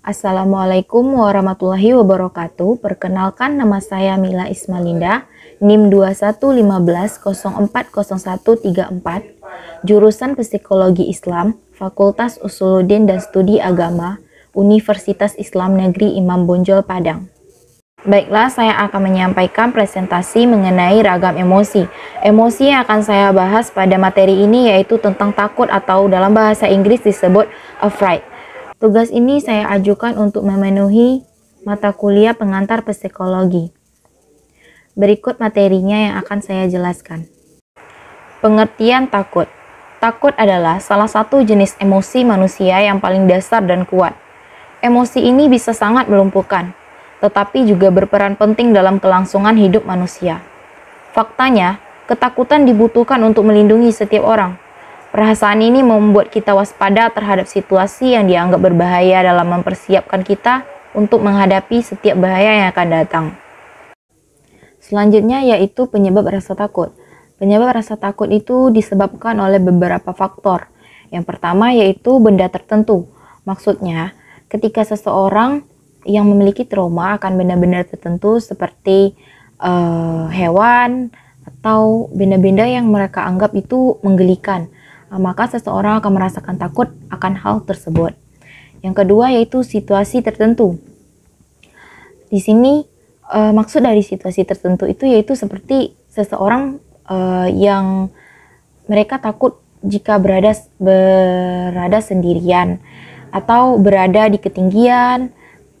Assalamualaikum warahmatullahi wabarakatuh. Perkenalkan nama saya Mila Ismalinda, NIM 2115040134, jurusan Psikologi Islam, Fakultas Usuluddin dan Studi Agama, Universitas Islam Negeri Imam Bonjol Padang. Baiklah, saya akan menyampaikan presentasi mengenai ragam emosi. Emosi yang akan saya bahas pada materi ini yaitu tentang takut atau dalam bahasa Inggris disebut afraid. Tugas ini saya ajukan untuk memenuhi mata kuliah pengantar psikologi. Berikut materinya yang akan saya jelaskan. Pengertian takut. Takut adalah salah satu jenis emosi manusia yang paling dasar dan kuat. Emosi ini bisa sangat melumpuhkan, tetapi juga berperan penting dalam kelangsungan hidup manusia. Faktanya, ketakutan dibutuhkan untuk melindungi setiap orang, Perasaan ini membuat kita waspada terhadap situasi yang dianggap berbahaya dalam mempersiapkan kita untuk menghadapi setiap bahaya yang akan datang. Selanjutnya yaitu penyebab rasa takut. Penyebab rasa takut itu disebabkan oleh beberapa faktor. Yang pertama yaitu benda tertentu. Maksudnya, ketika seseorang yang memiliki trauma akan benda-benda tertentu seperti uh, hewan atau benda-benda yang mereka anggap itu menggelikan. Ah, maka seseorang akan merasakan takut akan hal tersebut. Yang kedua yaitu situasi tertentu. Di sini uh, maksud dari situasi tertentu itu yaitu seperti seseorang uh, yang mereka takut jika berada berada sendirian atau berada di ketinggian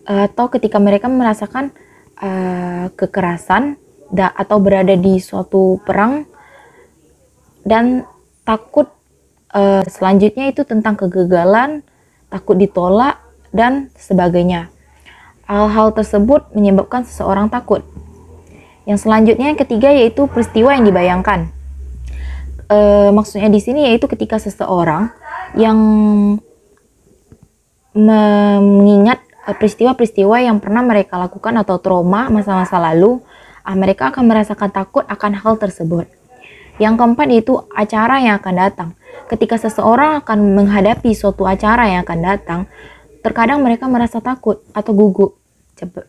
eh, atau ketika mereka merasakan uh, kekerasan atau berada di suatu perang dan takut Uh, selanjutnya itu tentang kegagalan, takut ditolak, dan sebagainya. Hal-hal tersebut menyebabkan seseorang takut. Yang selanjutnya yang ketiga yaitu peristiwa yang dibayangkan. E, maksudnya di sini yaitu ketika seseorang yang mengingat eh, peristiwa-peristiwa yang pernah mereka lakukan atau trauma masa-masa lalu, ah, mereka akan merasakan takut akan hal tersebut. Yang keempat yaitu acara yang akan datang ketika seseorang akan menghadapi suatu acara yang akan datang, terkadang mereka merasa takut atau gugup,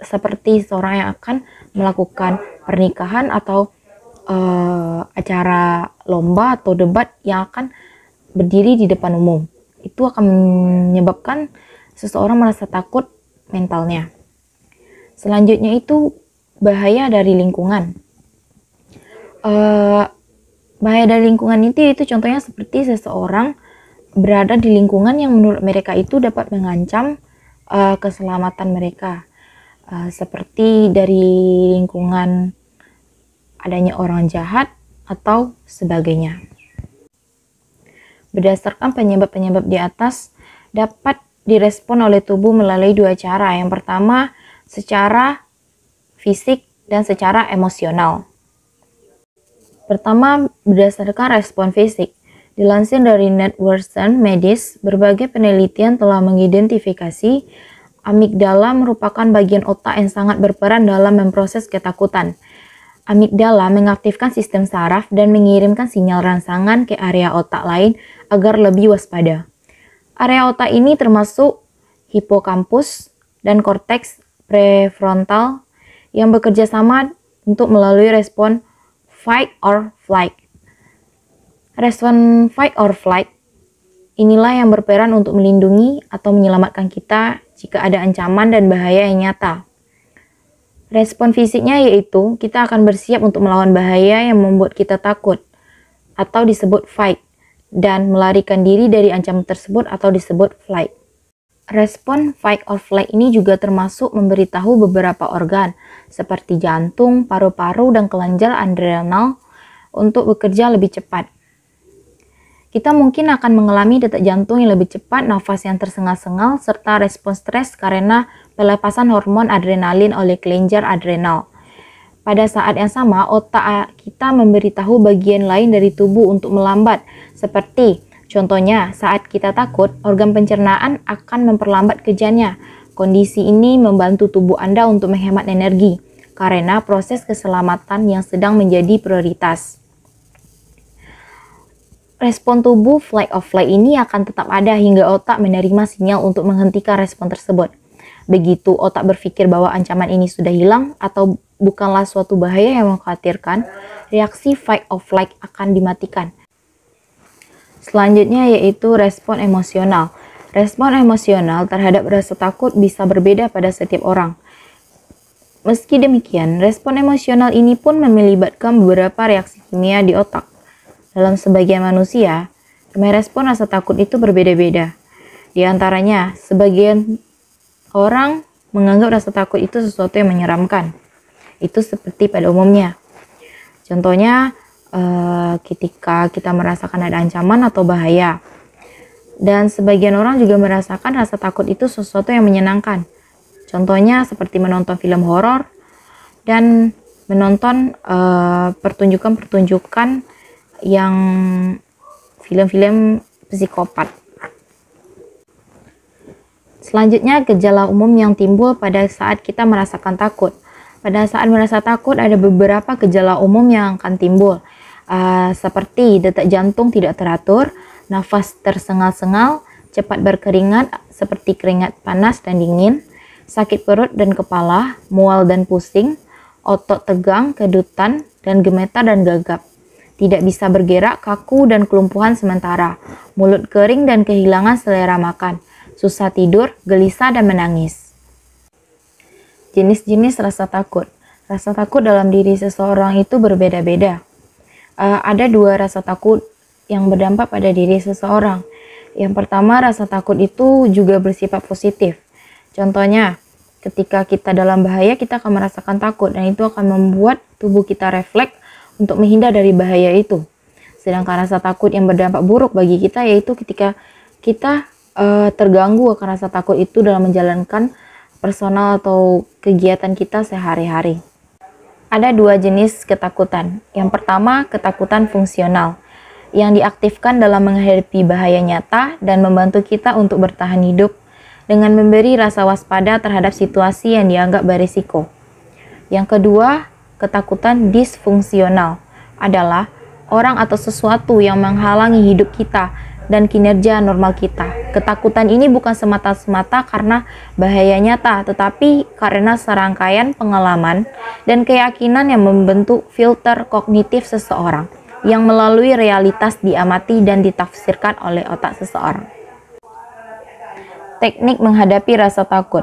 seperti seorang yang akan melakukan pernikahan atau uh, acara lomba atau debat yang akan berdiri di depan umum. Itu akan menyebabkan seseorang merasa takut mentalnya. Selanjutnya itu bahaya dari lingkungan. Uh, Bahaya dari lingkungan itu itu contohnya seperti seseorang berada di lingkungan yang menurut mereka itu dapat mengancam uh, keselamatan mereka. Uh, seperti dari lingkungan adanya orang jahat atau sebagainya. Berdasarkan penyebab-penyebab di atas dapat direspon oleh tubuh melalui dua cara. Yang pertama, secara fisik dan secara emosional. Pertama, berdasarkan respon fisik. Dilansir dari Networsen Medis, berbagai penelitian telah mengidentifikasi amigdala merupakan bagian otak yang sangat berperan dalam memproses ketakutan. Amigdala mengaktifkan sistem saraf dan mengirimkan sinyal rangsangan ke area otak lain agar lebih waspada. Area otak ini termasuk hipokampus dan korteks prefrontal yang bekerja sama untuk melalui respon fight or flight. Respon fight or flight inilah yang berperan untuk melindungi atau menyelamatkan kita jika ada ancaman dan bahaya yang nyata. Respon fisiknya yaitu kita akan bersiap untuk melawan bahaya yang membuat kita takut atau disebut fight dan melarikan diri dari ancaman tersebut atau disebut flight. Respon fight or flight ini juga termasuk memberitahu beberapa organ seperti jantung, paru-paru, dan kelenjar adrenal untuk bekerja lebih cepat. Kita mungkin akan mengalami detak jantung yang lebih cepat, nafas yang tersengal-sengal, serta respon stres karena pelepasan hormon adrenalin oleh kelenjar adrenal. Pada saat yang sama, otak kita memberitahu bagian lain dari tubuh untuk melambat, seperti Contohnya, saat kita takut, organ pencernaan akan memperlambat kerjanya. Kondisi ini membantu tubuh Anda untuk menghemat energi karena proses keselamatan yang sedang menjadi prioritas. Respon tubuh flight of flight ini akan tetap ada hingga otak menerima sinyal untuk menghentikan respon tersebut. Begitu otak berpikir bahwa ancaman ini sudah hilang atau bukanlah suatu bahaya yang mengkhawatirkan, reaksi fight of flight akan dimatikan Selanjutnya yaitu respon emosional. Respon emosional terhadap rasa takut bisa berbeda pada setiap orang. Meski demikian, respon emosional ini pun melibatkan beberapa reaksi kimia di otak. Dalam sebagian manusia, merespon rasa takut itu berbeda-beda. Di antaranya, sebagian orang menganggap rasa takut itu sesuatu yang menyeramkan. Itu seperti pada umumnya. Contohnya, Eh, ketika kita merasakan ada ancaman atau bahaya. Dan sebagian orang juga merasakan rasa takut itu sesuatu yang menyenangkan. Contohnya seperti menonton film horor dan menonton eh, pertunjukan-pertunjukan uh, yang film-film psikopat. Selanjutnya, gejala umum yang timbul pada saat kita merasakan takut. Pada saat merasa takut, ada beberapa gejala umum yang akan timbul uh, seperti detak jantung tidak teratur, nafas tersengal-sengal, cepat berkeringat seperti keringat panas dan dingin, sakit perut dan kepala, mual dan pusing, otot tegang, kedutan, dan gemetar dan gagap. Tidak bisa bergerak, kaku, dan kelumpuhan sementara. Mulut kering dan kehilangan selera makan. Susah tidur, gelisah, dan menangis. Jenis-jenis rasa takut. Rasa takut dalam diri seseorang itu berbeda-beda uh, ada dua rasa takut yang berdampak pada diri seseorang. Yang pertama, rasa takut itu juga bersifat positif. Contohnya, ketika kita dalam bahaya, kita akan merasakan takut, dan itu akan membuat tubuh kita refleks untuk menghindar dari bahaya itu. Sedangkan rasa takut yang berdampak buruk bagi kita yaitu ketika kita uh, terganggu akan rasa takut itu dalam menjalankan personal atau kegiatan kita sehari-hari. Ada dua jenis ketakutan. Yang pertama, ketakutan fungsional yang diaktifkan dalam menghadapi bahaya nyata dan membantu kita untuk bertahan hidup dengan memberi rasa waspada terhadap situasi yang dianggap berisiko. Yang kedua, ketakutan disfungsional adalah orang atau sesuatu yang menghalangi hidup kita dan kinerja normal kita. Ketakutan ini bukan semata-mata karena bahaya nyata, tetapi karena serangkaian pengalaman dan keyakinan yang membentuk filter kognitif seseorang yang melalui realitas diamati dan ditafsirkan oleh otak seseorang. Teknik menghadapi rasa takut.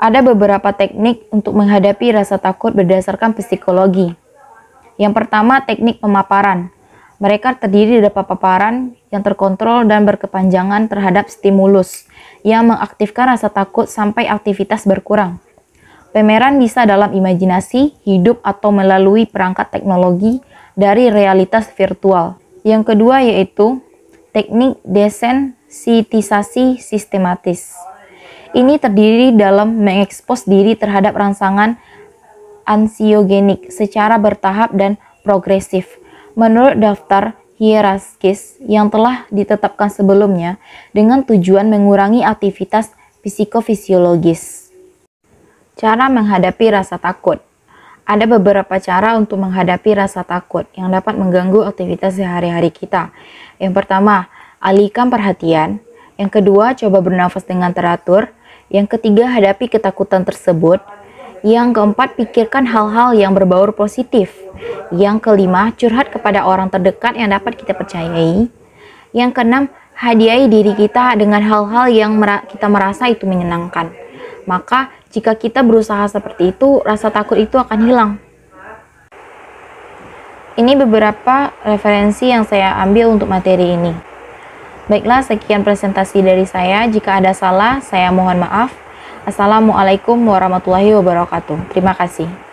Ada beberapa teknik untuk menghadapi rasa takut berdasarkan psikologi. Yang pertama, teknik pemaparan. Mereka terdiri dari paparan yang terkontrol dan berkepanjangan terhadap stimulus yang mengaktifkan rasa takut sampai aktivitas berkurang. Pemeran bisa dalam imajinasi, hidup, atau melalui perangkat teknologi dari realitas virtual. Yang kedua yaitu teknik desensitisasi sistematis. Ini terdiri dalam mengekspos diri terhadap rangsangan ansiogenik secara bertahap dan progresif menurut daftar hierarkis yang telah ditetapkan sebelumnya dengan tujuan mengurangi aktivitas psikofisiologis. Cara menghadapi rasa takut Ada beberapa cara untuk menghadapi rasa takut yang dapat mengganggu aktivitas sehari-hari kita. Yang pertama, alihkan perhatian. Yang kedua, coba bernafas dengan teratur. Yang ketiga, hadapi ketakutan tersebut. Yang keempat, pikirkan hal-hal yang berbaur positif. Yang kelima, curhat kepada orang terdekat yang dapat kita percayai. Yang keenam, hadiahi diri kita dengan hal-hal yang kita merasa itu menyenangkan. Maka, jika kita berusaha seperti itu, rasa takut itu akan hilang. Ini beberapa referensi yang saya ambil untuk materi ini. Baiklah, sekian presentasi dari saya. Jika ada salah, saya mohon maaf. Assalamualaikum warahmatullahi wabarakatuh. Terima kasih.